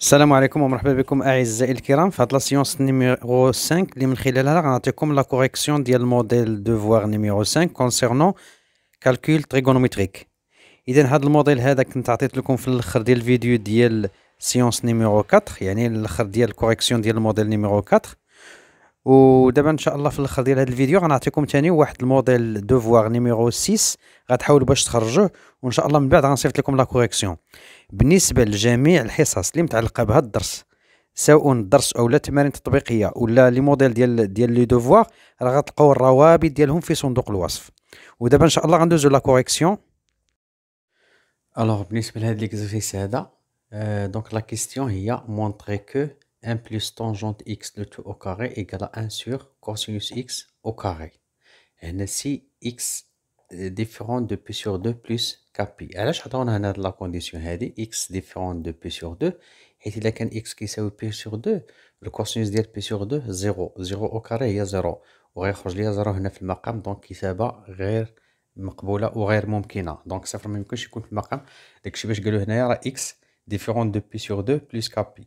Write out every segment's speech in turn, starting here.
السلام عليكم ومرحبا بكم اعزائي الكرام في هاد لاسيونس نيميرو 5 اللي من خلالها غنعطيكم لا كوريكسيون ديال الموديل دوفوار نيميرو 5 كونسيرنو كالكول تريغونومتريك اذا هاد الموديل هذا كنت عطيت لكم في الاخر ديال الفيديو ديال سيونس نيميرو 4 يعني الاخر ديال الكوريكسيون ديال الموديل نيميرو 4 ودابا ان شاء الله في الاخر ديال هذا الفيديو غنعطيكم ثاني واحد الموديل دوفوار نيميرو 6 غتحاولوا باش تخرجوه وان شاء الله من بعد غنصيفط لكم لا كوريكسيون بالنسبه لجميع الحصص اللي متعلقه بهذا الدرس سواء الدرس او التمارين التطبيقيه ولا لي موديل ديال ديال لي دوفوار راه غتلقاو الروابط ديالهم في صندوق الوصف ودابا ان شاء الله غندوزو لا كوريكسيون الوغ بالنسبه لهذا ليكزيرسيس هذا دونك لا كيستيون هي مونطري كو 1 plus tangente x le tout au carré égale à 1 sur cosinus x au carré. Et ainsi, x est différent de p sur 2 plus kpi. Alors, je vais donner la condition. x différent de p sur 2. Et il y a un x qui est p sur 2. Le cosinus de pi sur 2, 0. 0 au carré, il y a 0. donc, il y a 0 dans le maqam. Donc, il s'est pas rire. مقبولة وغير ممكنة دونك صفر ما يمكنش يكون في المقام داكشي باش قالوا هنايا راه اكس ديفيرون دو بي سور دو بلوس كابي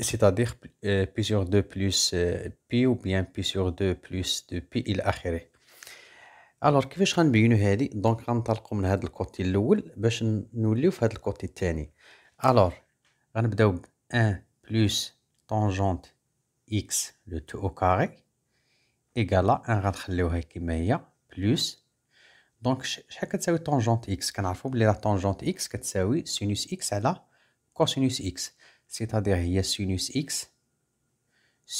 c'est-à-dire pi sur 2 plus pi ou bien pi sur 2 plus 2 pi il Donc, Alors, كيفاش غنبينو هادي دونك غنطلقو من هاد الكوتي الاول باش نوليو في هاد الكوتي الثاني الوغ غنبداو ب 1 x طونجونت اكس لو تو او كاري 1 غنخليوها كيما هي بلوس دونك شحال كتساوي طونجونت اكس tangente بلي لا طونجونت x كتساوي x x la cosinus x. c'est-à-dire هي sinus x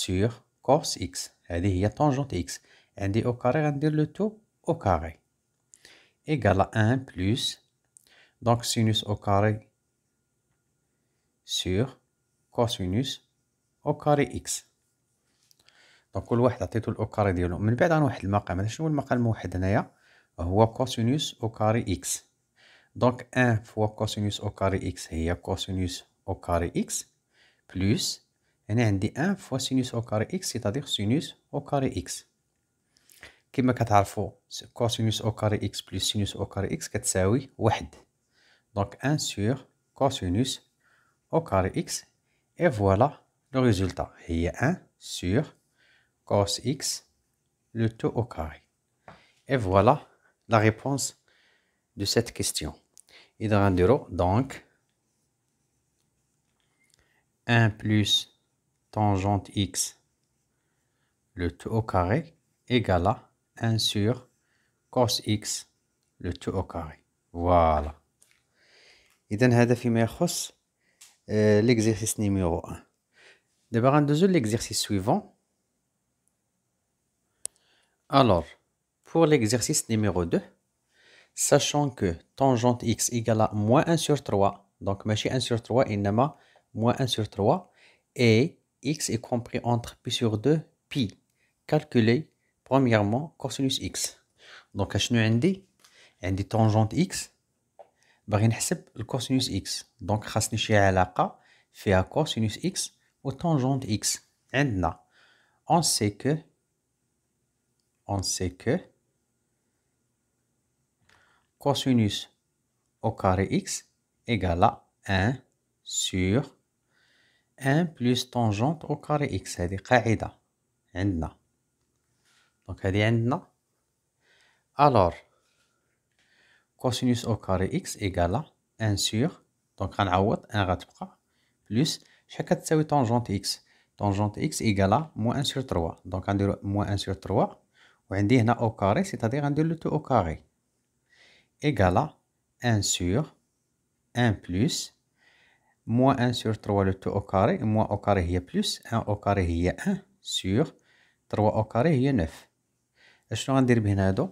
sur cos x هذه هي tangente x عندي au carré غندير le tout au carré égal à 1 plus donc sinus au carré sur cosinus au carré x دونك كل واحد عطيتو الاو كاري ديالو من بعد عن واحد المقام هذا شنو هو المقام الموحد هنايا هو كوسينوس او كاري اكس دونك ان فوا كوسينوس او كاري اكس هي كوسينوس au carré x plus هنا عندي 1 fois sinus au carré x c'est-à-dire sinus au carré x كما كتعرفوا cosinus au carré x plus sinus au carré x كتساوي 1 donc 1 sur cosinus au carré x et voilà le résultat est 1 sur cos x le tout au carré et voilà la réponse de cette question un Et donc 1 plus tangente x, le tout au carré, égale à 1 sur cos x, le tout au carré. Voilà. Donc, هذا فيما يخص l'exercice numéro 1. D'abord, on l'exercice suivant. Alors, pour l'exercice numéro 2, sachant que tangente x égale à moins 1 sur 3, donc, machine 1 sur 3, pas moins 1 sur 3, et x est compris entre pi sur 2, pi. Calculer premièrement cosinus x. Donc, nous avons dit, tangente x avons le cosinus x. Donc, خاصني شي علاقة فيها cosinus x ou tangente x. عندنا on sait que on sait que cosinus au carré x égale à 1 sur 1 plus tangente au carré x C'est هذه قاعدة Donc, دونك هذه عندنا alors cosinus au carré x égale à 1 sur donc, on a 1 chaque fois, c'est tangente x. Tangente x égale à moins 1 sur 3 on moins moins 1 sur 3 On au c'est-à-dire, on a le tout au carré. Égale à 1 sur 1 plus moins 1 سور 3 لو تو او كاري moins او كاري هي بلس 1 او كاري هي 1 سور 3 او كاري هي 9 اشنو غندير بهنا هادو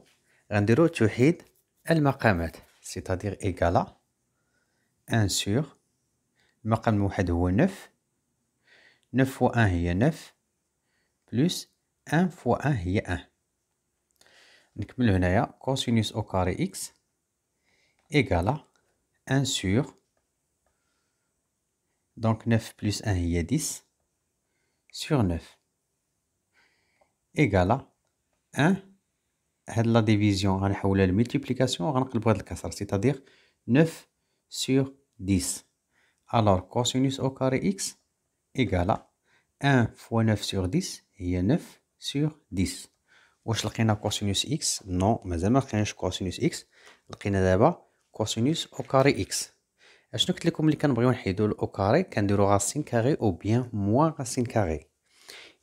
غنديرو توحيد المقامات سيتادير ايكالا 1 سور المقام الموحد هو 9 9 و 1 هي 9 بلس 1 فوا 1 هي 1 نكمل هنايا كوسينوس او كاري اكس ايكالا 1 سور donc 9 plus 1 y est 10 sur 9 égale à 1 la division on va la multiplication c'est-à-dire 9 sur 10 alors cosinus au carré x égale à 1 fois 9 sur 10 y a 9 sur 10 واش لقينا كوسينوس x. Non, mais cosinus x, لقينا d'abord cosinus au carré x. اشنو قلت لكم ملي كنبغيو نحيدو الاو كاري كنديرو غاسين كاري او بيان موان غاسين كاري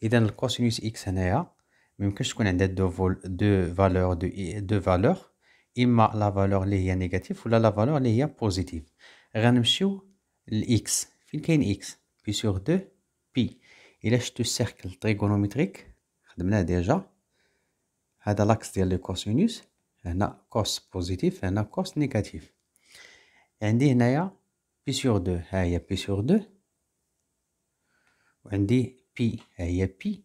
اذا الكوسينوس اكس هنايا ميمكنش تكون عندها دو فول دو فالور دو دو فالور اما لا فالور اللي هي نيجاتيف ولا لا فالور اللي هي بوزيتيف غنمشيو لاكس فين كاين اكس بي سور دو بي الا شتو السيركل تريغونومتريك خدمناه ديجا هذا لاكس ديال لو هنا كوس بوزيتيف هنا كوس نيجاتيف عندي هنايا بي سور دو ها هي بي سور دو وعندي بي ها هي بي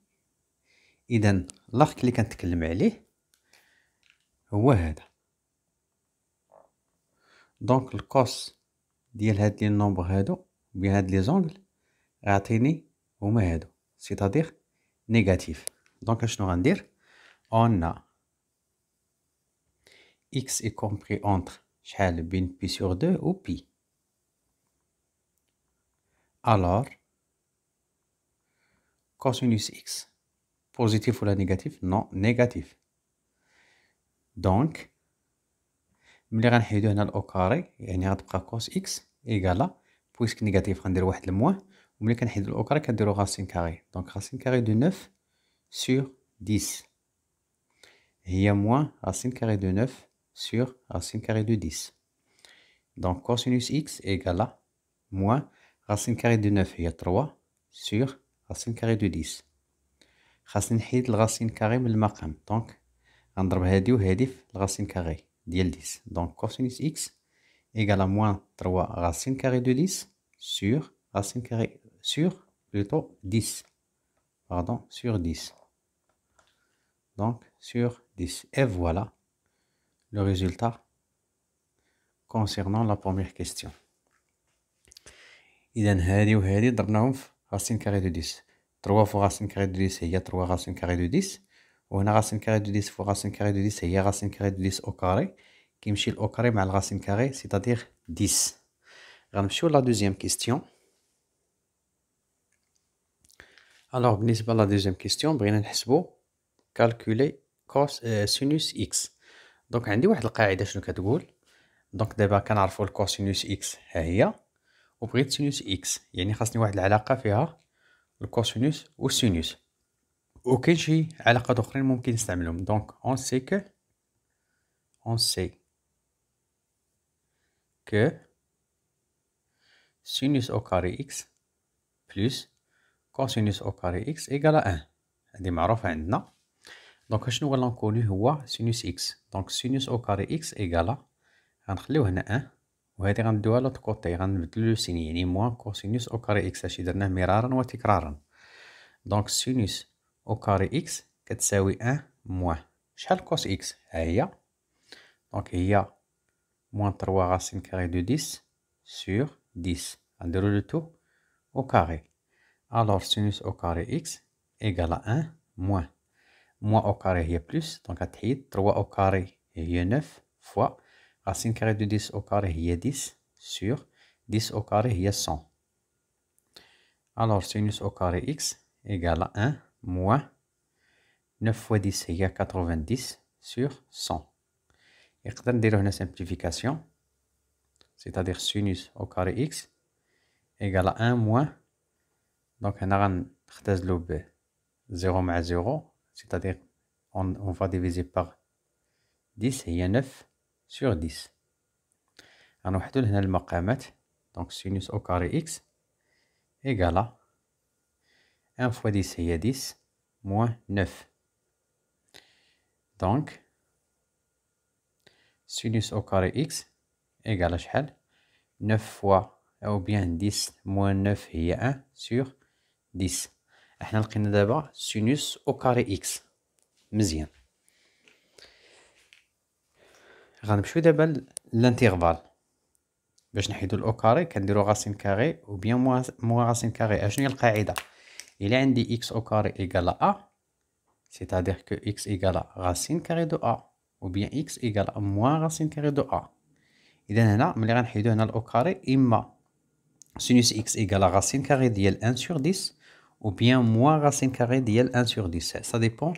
اذا لارك اللي كنتكلم عليه هو هذا دونك الكوس ديال هاد لي نومبر هادو بين هاد لي زونغل غيعطيني هما هادو سيتادير نيجاتيف دونك اشنو غندير اون اكس اي كومبري اونتر شحال بين بي سور دو و بي Alors, cos x, positif ou négatif Non, négatif. Donc, on va faire le carré. On va cos x égale à plus négatif, on va faire 1 moins. On va faire le carré, racine carré. Donc, racine carré de 9 sur 10. Il y a moins racine carré de 9 sur racine carré de 10. Donc, cos x égale à moins racine carrée de 9 est 3 sur racine carrée de 10 Racine نحيد racine carré من Donc, دونك غنضرب هادي racine في racine carrée ديال 10 donc cosinus x égal à moins 3 racine carrée de 10 sur racine carrée sur plutôt 10 pardon sur 10 donc sur 10 et voilà le résultat concernant la première question اذا هذه وهذه ضربناهم في راسين كاري دو ديس تروا فو راسين كاري دو ديس هي تروا راسين كاري دو ديس وهنا راسين كاري دو ديس فو راسين كاري دو ديس هي راسين كاري دو ديس او كاري كيمشي الاو كاري مع الغاسين كاري سيتادير ديس غنمشيو لا دوزيام كيستيون الوغ بالنسبه لا دوزيام كيستيون بغينا نحسبو كالكولي كوس سينوس اكس دونك عندي واحد القاعده شنو كتقول دونك دابا كنعرفو الكوسينوس اكس ها هي وبغيت سينوس اكس يعني خاصني واحد العلاقه فيها الكوسينوس والسينوس وكاين شي علاقات اخرين ممكن نستعملهم دونك اون سي كو اون سي كو سينوس او كاري اكس بلس كوسينوس او كاري اكس إيكالا ان هذه معروفه عندنا دونك شنو هو لانكوني هو سينوس اكس دونك سينوس او كاري اكس إيكالا غنخليو هنا ان Vous voyez, on doit l'autre côté, on veut le signe, il moins cosinus au carré x, ça veut dire que c'est un méran, c'est Donc, sinus au carré x, c'est 1 moins. Je cos x, il y a, donc il y a moins 3 racine carré de 10 sur 10, on a le tout au carré. Alors, sinus au carré x égale à 1 moins. Moins au carré, y plus, donc à 3 au carré, il y a 9 fois, racine carré de 10 au carré, il y a 10 sur 10 au carré, il y a 100. Alors, sinus au carré x égale à 1 moins 9 fois 10, il y a 90 sur 100. Et quand on une simplification, c'est-à-dire sinus au carré x égale à 1 moins, donc on a 0 moins 0, c'est-à-dire on, on va diviser par 10, il y 9 سور 10 غنوحدو لهنا المقامات دونك سينوس او كاري اكس ايكالا ان فوا 10 هي 10 موان 9 دونك سينوس او كاري اكس ايكالا شحال 9 فوا او بيان 10 موان 9 هي 1 سور 10 احنا لقينا دابا سينوس او كاري اكس مزيان غنمشيو دابا لانتيغفال باش نحيدو الاو كاري كنديرو غاسين كاري و بيان موان غاسين كاري اشنو هي القاعده الا عندي اكس او كاري ايكال ا سيتادير كو اكس ايكال غاسين كاري دو ا و بيان اكس ايكال موان غاسين كاري دو ا اذا هنا ملي غنحيدو هنا الاو كاري اما سينوس اكس ايكال غاسين كاري ديال 1 سور 10 و بيان موان غاسين كاري ديال 1 سور 10 سا ديبون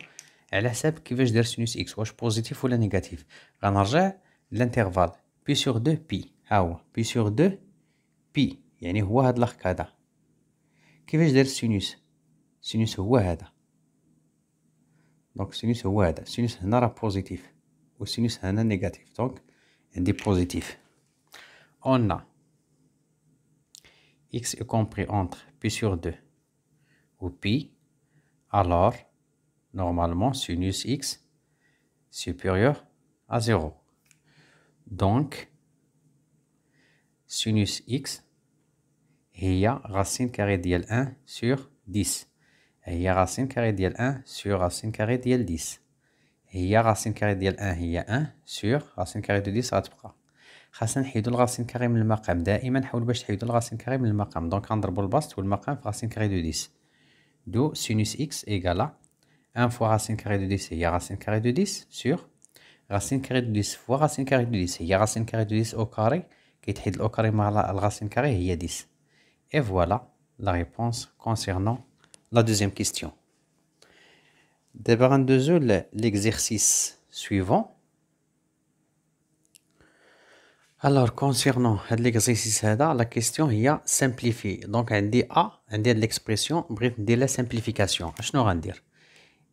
على حساب كيفاش دار سينوس اكس واش بوزيتيف ولا نيجاتيف غنرجع للانترفال بي سور دو بي ها هو بي سور دو بي يعني هو هاد لاخك هذا كيفاش دار السينوس سينوس هو هذا دونك سينوس هو هذا سينوس هنا راه بوزيتيف والسينوس هنا نيجاتيف دونك عندي بوزيتيف on اكس x est compris entre pi sur 2 ou alors normalement sinus x supérieur à 0. Donc, sinus x a racine carrée 1 sur 10 a racine carrée 1 sur racine carrée ديال 10 a racine carrée ديال 1 a 1 sur racine carrée de 10 غتبقى خاصنا نحيدو الغاسين كاري من المقام دائما نحاول باش تحيدو الغاسين كاري من المقام دونك البسط والمقام في 1 fois racine carrée de 10 y a racine carrée de 10 sur racine carrée de 10 fois racine carrée de 10 a racine carrée de 10 au carré qui est au carré mal la racine carrée il y a 10 et voilà la réponse concernant la deuxième question d'abord de l'exercice suivant alors concernant l'exercice la question est simplifiée. donc on dit a on dit l'expression bref on dit la simplification je vais dire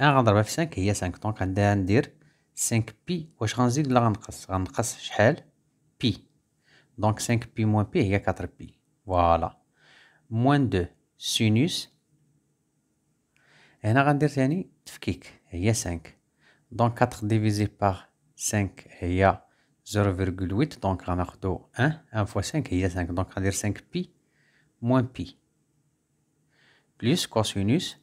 1 5 et il y a 5. Donc on va dire 5pi. pi. Donc 5pi moins pi, il y a 4pi. Voilà. Moins 2, sinus. Et on va dire y est 5. Donc 4 divisé par 5, il y a 0,8. Donc on va 1, 1 fois 5, il y a 5. Donc on va dire 5pi moins pi. Plus cosinus.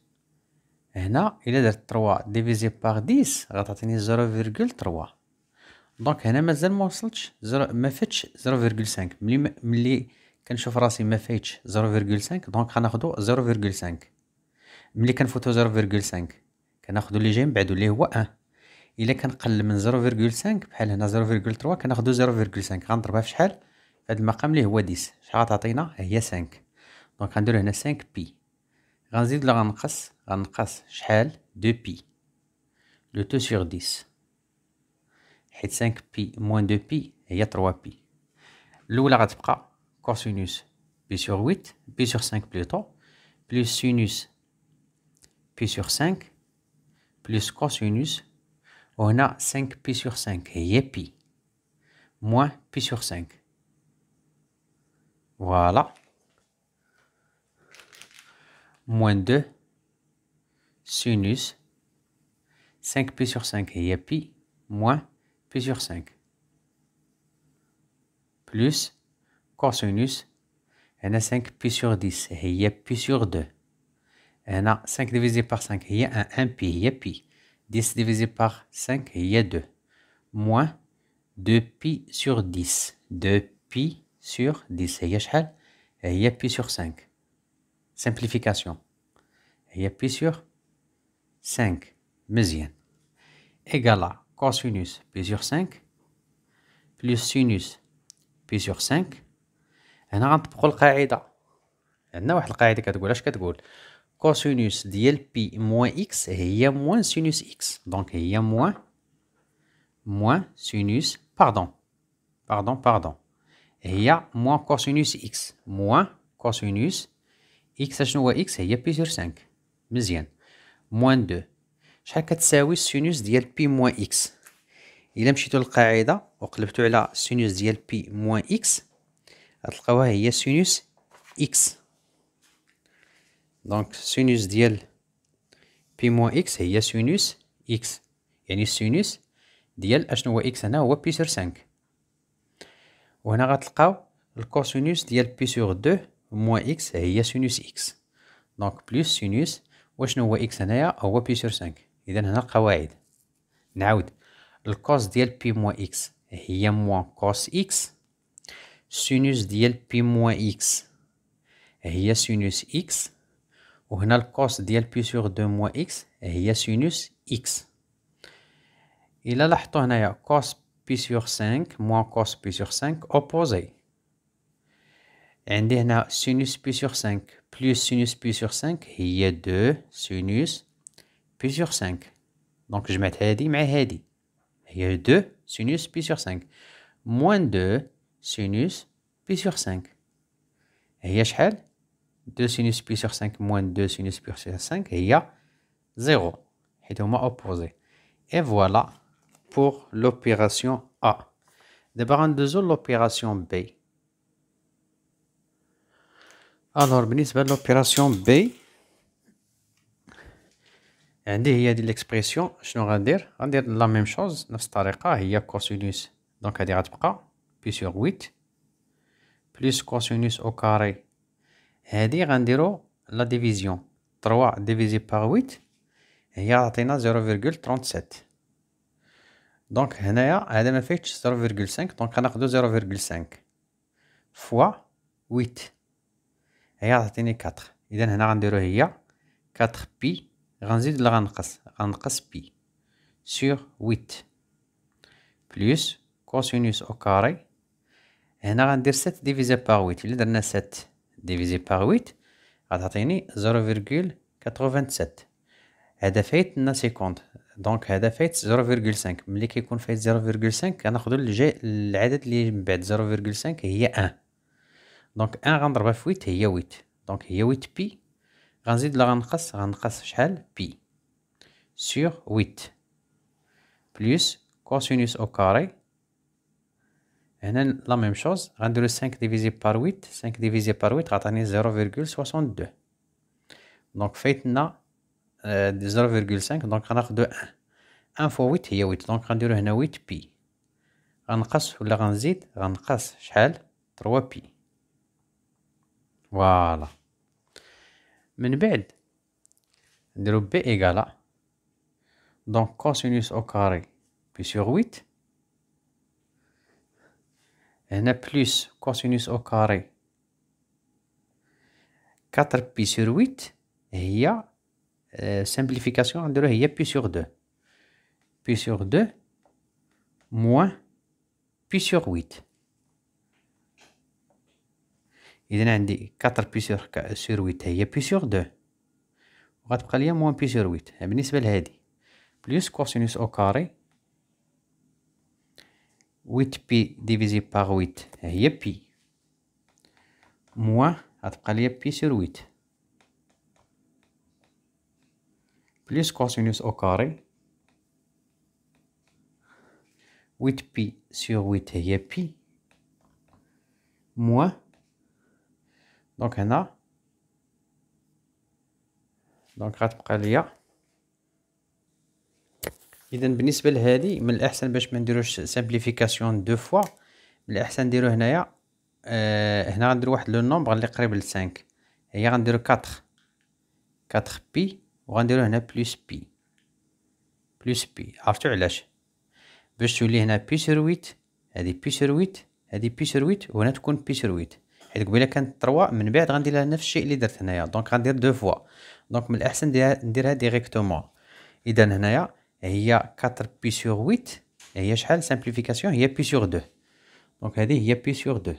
هنا الى درت 3 ديفيزي باغ 10 غتعطيني 0.3 دونك هنا مازال ما وصلتش زر... ما فاتش 0.5 ملي ملي كنشوف راسي ما فاتش 0.5 دونك غناخذو 0.5 ملي كنفوتو 0.5 كناخذو اللي جاي من بعدو اللي هو 1 الا كنقل من 0.5 بحال هنا 0.3 كناخذو 0.5 غنضربها في شحال هاد المقام اللي هو 10 شحال غتعطينا هي 5 دونك غندير هنا 5 بي de la rancasse, de pi. Le 2 sur 10. Et 5 pi moins 2 pi, et y a 3 pi. L'ou la cosinus, pi sur 8, pi sur 5 plutôt, plus sinus, pi sur 5, plus cosinus, on a 5 pi sur 5, et pi, moins pi sur 5. Voilà moins 2 sinus 5pi sur 5. Et il y a pi moins pi sur 5. Plus cosinus, y a 5pi sur 10. Et il y a pi sur 2. y a 5 divisé par 5. Il y a 1pi. Il y a pi. 10 divisé par 5. Il y a 2. Moins 2pi sur 10. 2pi sur 10. Et il y a pi sur 5. Simplification. Il y a plus sur 5. Mesien. Égale à cosinus plus sur 5. Plus sinus plus sur 5. Et on rentre pour le de Et nous avons le kayda categorie. Cosinus de pi moins x et il y a moins sinus x. Donc il y a moins moins sinus. Pardon. Pardon, pardon. il y a moins cosinus x. Moins cosinus. اكس شنو هو اكس هي بي سور 5 مزيان موان دو شحال كتساوي السينوس ديال بي موان اكس الا مشيتو للقاعده وقلبتو على السينوس ديال بي موان اكس غتلقاوها هي سينوس اكس دونك سينوس ديال بي موان اكس هي سينوس اكس يعني السينوس ديال اشنو هو اكس هنا هو بي سور 5 وهنا غتلقاو الكوسينوس ديال بي سور 2 موان اكس هي سينوس اكس دونك بلوس سينوس وشنو هو اكس هنايا هو بي سور 5 اذا هنا قواعد نعاود الكوس ديال بي موان اكس هي موان كوس اكس سينوس ديال بي موان اكس هي سينوس اكس وهنا الكوس ديال بي سور دو موان اكس هي سينوس اكس الا لاحظتوا هنايا كوس بي سور 5 موان كوس بي سور 5 اوبوزي Et sinus pi sur 5 plus sinus pi sur 5, il y a 2 sinus pi sur 5. Donc je mets Hédi, mais Hédi. Il y a 2 sinus pi sur 5 moins 2 sinus pi sur 5. Et il y a 2 sinus pi sur 5 moins 2 sinus pi sur 5, il y a 0. Et donc on va opposer. Et voilà pour l'opération A. on on faire l'opération B. Alors, nous avons l'opération B. Il y a l'expression, je vais vous dire, la même chose, il y a cosinus. Donc, il y a 8, puis sur plus cosinus au carré. Il y a la division. 3 divisé par 8, et il y a 0,37. Donc, il y a 0,5, donc il y a 2,05 fois 8. هي غتعطيني كاتر اذا هنا غنديرو هي كاتر بي غنزيد ولا غنقص غنقص بي سور ويت بلوس كوسينوس او كاري هنا غندير سات ديفيزي باغ ويت الا درنا سات ديفيزي باغ ويت غتعطيني زيرو فيرغول كتروفانت سات هدا فايت لنا سيكوند دونك هدا فايت زيرو فيرغول سانك ملي كيكون فايت زيرو فيرغول سانك كناخدو العدد اللي من بعد زيرو فيرغول سانك هي ان Donc 1 rendre 8 et 8. Donc il y a 8 pi. Ranzi de la rang, randas pi. Sur 8. Plus cosinus au carré. Et la même chose. Randule 5 divisé par 8. 5 divisé par 8. Ratan 0,62. Donc faites euh, 0,5. Donc on a de 1. 1 fois 8, c'est 8. Donc rendez-vous 8 pi. Ranch ou le renzid, on a chal 3 pi. Voilà. Mais nous pouvons B égale à donc cosinus au carré pi sur 8 et plus cosinus au carré 4 pi sur 8 et il y a euh, simplification, y a pi sur 2 pi sur 2 moins pi sur 8 إذا عندي كاتر بي سور سور ويت هي بي سور دو وغتبقى ليا موان بي سور ويت بالنسبة لهادي بليس كوسينوس أو كاري ويت بي ديفيزي باغ ويت هي بي موان غتبقى ليا بي سور ويت بليس كوسينوس أو كاري ويت بي سور ويت هي بي موان دونك هنا دونك غتبقى ليا اذا بالنسبه لهذه من الاحسن باش ما نديروش سامبليفيكاسيون دو فوا من الاحسن نديرو هنايا آه هنا غندير واحد لو نومبر اللي قريب ل 5 هي غنديرو 4 4 بي وغنديرو هنا بلس بي بلس بي عرفتو علاش باش تولي هنا بي سير 8 هذه بي سير 8 هذه بي سير 8 وهنا تكون بي سير 8 حيت قبيله كانت 3 من بعد غندير لها نفس الشيء اللي درت هنايا دونك غندير دو فوا دونك من الاحسن نديرها ديريكتومون اذا هنايا هي 4 بي سور 8 هي شحال سامبليفيكاسيون هي بي سور 2 دونك هذه هي بي سور 2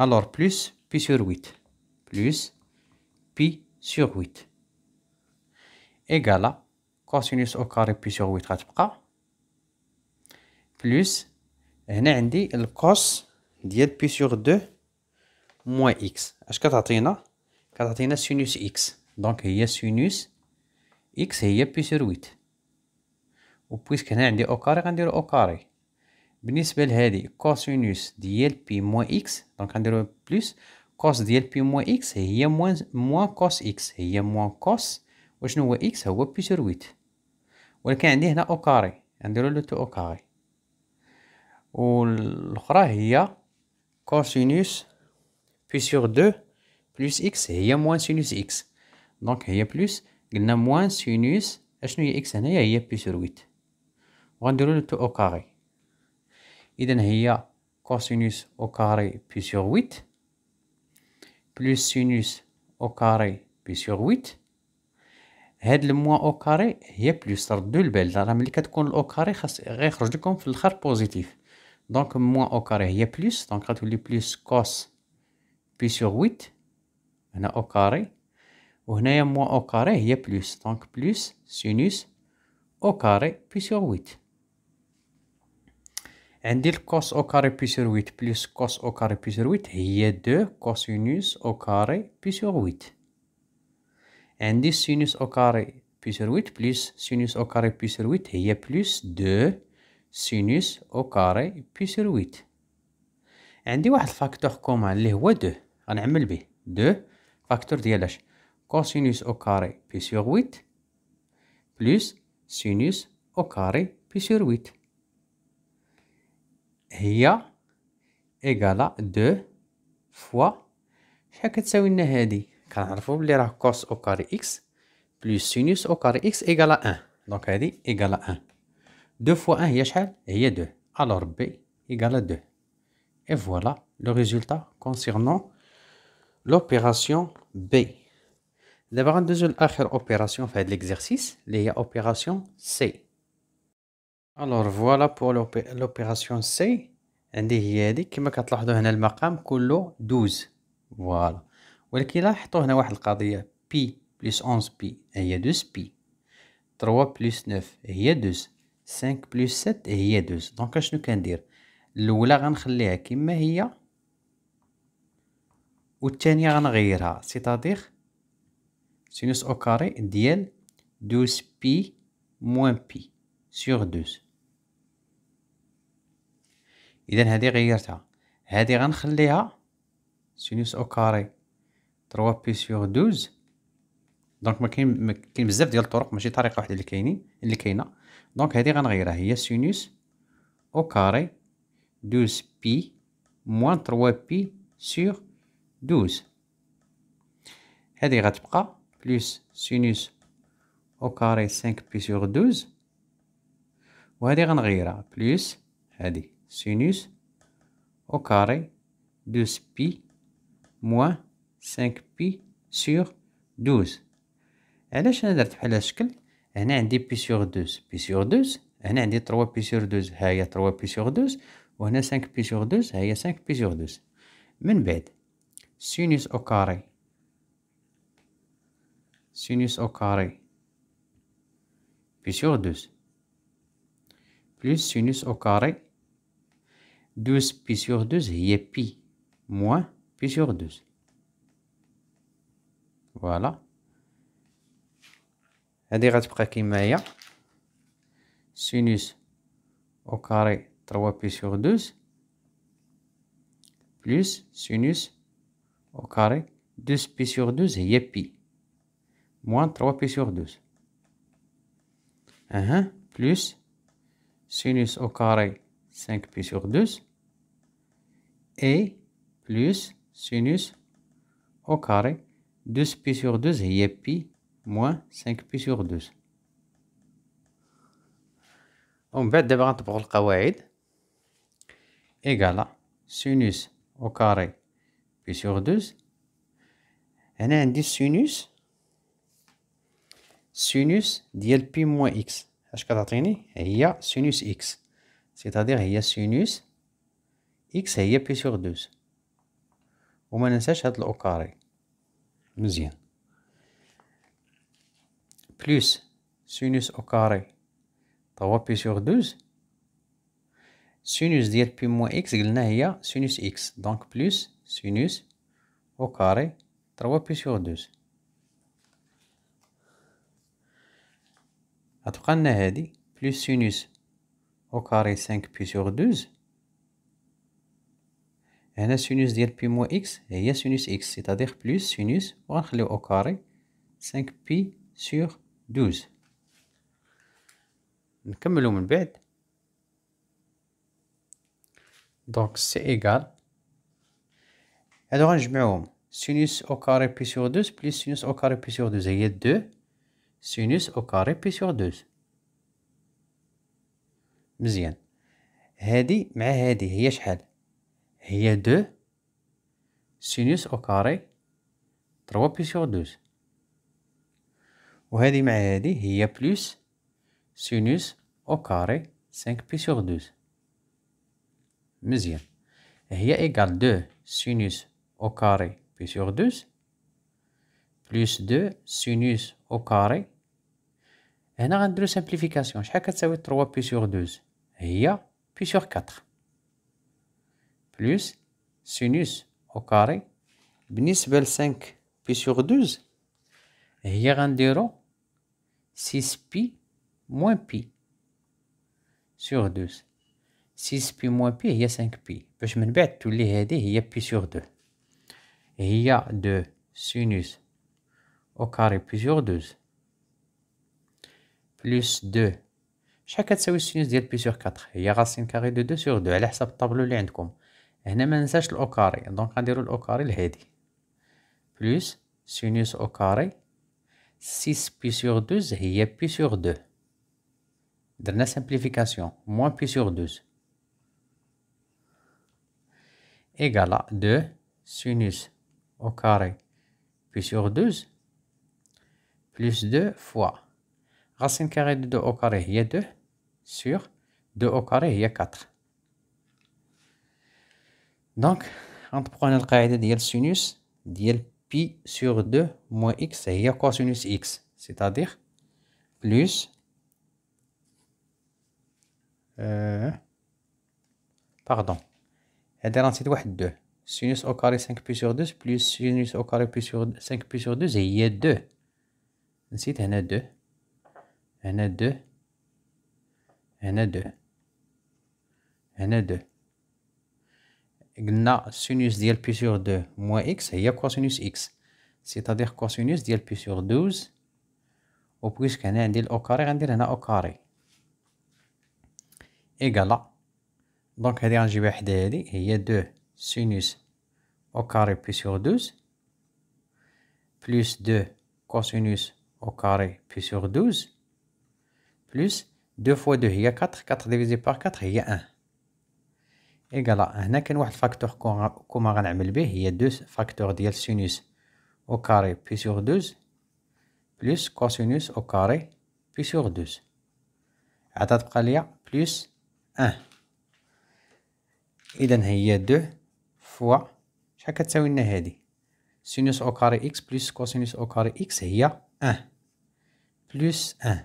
الور بلس بي سور 8 بلس بي سور 8 ايغالا كوسينوس او كاري بي سور 8 غتبقى بلس هنا عندي الكوس ديال بي سور 2 موان اكس اش كتعطينا كتعطينا سينوس اكس دونك هي سينوس اكس هي بي سور ويت وبويسك هنا عندي او كاري غندير او كاري بالنسبه لهادي كوسينوس ديال بي موان اكس دونك غنديرو بلس كوس ديال بي موان اكس هي موان موان كوس اكس هي موان كوس وشنو هو اكس هو بي سور ويت ولكن عندي هنا او كاري غنديرو لو تو او كاري والاخرى هي كوسينوس puis sur 2, plus x, et il y moins sinus x. Donc, il y a plus, il y a moins sinus, et je suis x, il y plus sur 8. On va le tout au carré. il y cosinus au carré, plus sur 8, plus sinus au carré, plus sur 8. plus. الموان او كاري belle بلوس ردو البال le carré كتكون او كاري positif. Donc positif. Donc moins au carré y او plus donc بلوس le plus cos sur 8, on a au carré. On a moins au carré, il y a plus, donc plus sinus au carré, puis sur 8. Et dit cos au carré, puis sur 8, plus cos au carré, puis sur 8, il y 2 cos sinus au carré, puis sur 8. Et dit sinus au carré, puis sur 8, plus sinus au carré, puis sur 8, il y a plus 2 sinus au carré, puis sur 8. On dit le facteur commun est 2. غنعمل به دو فاكتور ديال اش كوسينوس او كاري بي سور ويت بلس سينوس او كاري بي سور ويت هي ايكالا دو فوا شحال كتساوي لنا هادي كنعرفو بلي راه كوس او كاري اكس بلس سينوس او كاري اكس ايكالا ان دونك هادي ايكالا ان دو فوا ان هي شحال هي دو الور بي ايكالا دو اي فوالا لو ريزولتا كونسيرنون لوبيراسيون بي دابا غندوزو لاخر اوبيراسيون في هاد ليكزيرسيس اللي هي اوبيراسيون سي الور فوالا بور لوبيراسيون سي عندي هي هادي كما كتلاحظوا هنا المقام كله دوز فوالا ولكن لاحظوا هنا واحد القضيه بي بلس 11 بي هي دوز بي 3 بلس 9 هي دوز 5 بلس 7 هي دوز دونك اشنو كندير الاولى غنخليها كما هي والثانيه غنغيرها سيتادير سينوس او كاري ديال دوز بي موان بي سيغ دوز اذا هادي غيرتها هادي غنخليها سينوس او كاري تروا بي سيغ دوز دونك ما كاين ما كاين بزاف ديال الطرق ماشي طريقه واحده اللي كاينين اللي كاينه دونك هادي غنغيرها هي سينوس او كاري دوز بي موان تروا بي سيغ دوز هذه غتبقى بلس سينوس او كاري 5 بي سور دوز وهذه غنغيرها بلس هذه سينوس او كاري دوز بي موان 5 بي سور دوز علاش انا درت بحال هذا الشكل هنا عندي بي سور دوز بي سور دوز هنا عندي 3 بي سور دوز ها هي 3 بي سور دوز وهنا 5 بي سور دوز ها هي 5 بي سور دوز من بعد sinus au carré. Sinus au carré. pi sur 12. Plus sinus au carré. 12 pi sur 12, il y pi. Moins pi sur 12. Voilà. et غتبقى كيما sinus au carré 3 pi sur 12 plus sinus au carré, 2pi sur 12, et pi. Moins 3pi sur 12. Plus sinus au carré, 5pi sur 12. Et plus sinus au carré, 2pi sur 12, et pi, moins 5pi sur 12. d'abord pour pour kawaïd égal à sinus au carré sur 12, et on sinus, sinus d'il moins x, je vais attraire, il y a sinus x, c'est-à-dire il y a sinus x et il y a plus sur 12, ou va essayer le carré, nous y est, plus sinus au carré, 3 voix plus sur 12, sinus d'il plus moins x, il y a sinus x, donc plus, سينوس أو كاري تروا بي سيغ دوز غتبقى لنا هادي بلس سينوس أو كاري 5 بي سيغ دوز هنا سينوس ديال بي موان إكس هي سينوس إكس سيتادير بلس سينوس وغنخليو أو كاري 5 بي سيغ دوز نكملو من بعد دونك سي إيكال هادو غنجمعوهم سينوس او كاري بي سور دوز بلس سينوس او كاري بي سور دوز هي دو سينوس او كاري بي سور دوز مزيان هادي مع هادي هي شحال هي دو سينوس او كاري تروا بي سور دوز وهذه مع هذه هي بلس سينوس او كاري 5 بي سور دوز مزيان هي ايكال دو سينوس au carré pi sur 12 plus 2 sinus au carré et on a une simplification chaque fois ça 3 pi sur 12 et il y a pi sur 4 plus sinus au carré bnis 5 pi sur 12 et il y a un 6 pi moins pi sur 12 6 pi moins pi il y a 5 pi je me bête tous les il y a pi sur 2 et il y a 2 sinus au carré plus sur 12. plus 2 chaque c'est le sinus de plus 4 il y a racine carré de 2 sur 2 elle est tableau le lien et ne m'en le au carré donc on déroule au carré plus sinus au carré 6 plus sur 12. il y a plus sur 2 Dernière simplification moins plus sur 12. égale à 2 sinus au carré. Puis sur 12, plus 2 fois. Racine carré de 2 au carré, il y a 2. Sur 2 au carré, il y a 4. Donc, on prend le carré de sinus, de pi sur 2 moins x, et il y x C'est-à-dire plus... Euh, pardon. et راه deux 2 sinus au carré 5 plus sur 2 plus sinus au carré plus sur 5pi sur 2 est 2 نسيت هنا 2 هنا 2 هنا 2 هنا 2 قلنا sinus ديال بي sur 2 موا cosinus هي C'est-à-dire cosinus ديال بي sur 12 و بويسك a عندي الاو كاري غندير هنا او كاري ايكالا دونك هذه غنجيبها il y هي 2 sinus au carré pi sur 12 plus 2 cosinus au carré pi sur 12 plus 2 fois 2 il y a 4 4 divisé par 4 il y a 1 égal à un facteur il y a 2 facteurs de sinus au carré pi sur 12 plus cosinus au carré pi sur 12 à plus 1 et il y a 2 fois chacun de ces inégalités sinus au carré x plus cosinus au carré x égale 1 plus 1.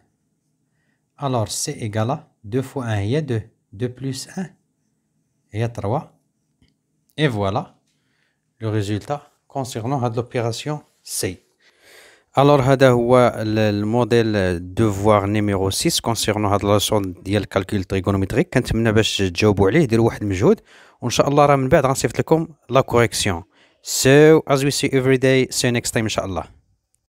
Alors c'est égal à 2 fois 1, il y a 2, 2 plus 1, il y a 3. Et voilà le résultat concernant la opération c. Alors hadaoua le modèle devoir numéro 6 concernant la relation de calcul trigonométrique. Quand tu me demandes job ou ali d'aller وان شاء الله راه من بعد غنصيفط لكم لا كوريكسيون سو از وي سي افري داي سي نيكست تايم ان شاء الله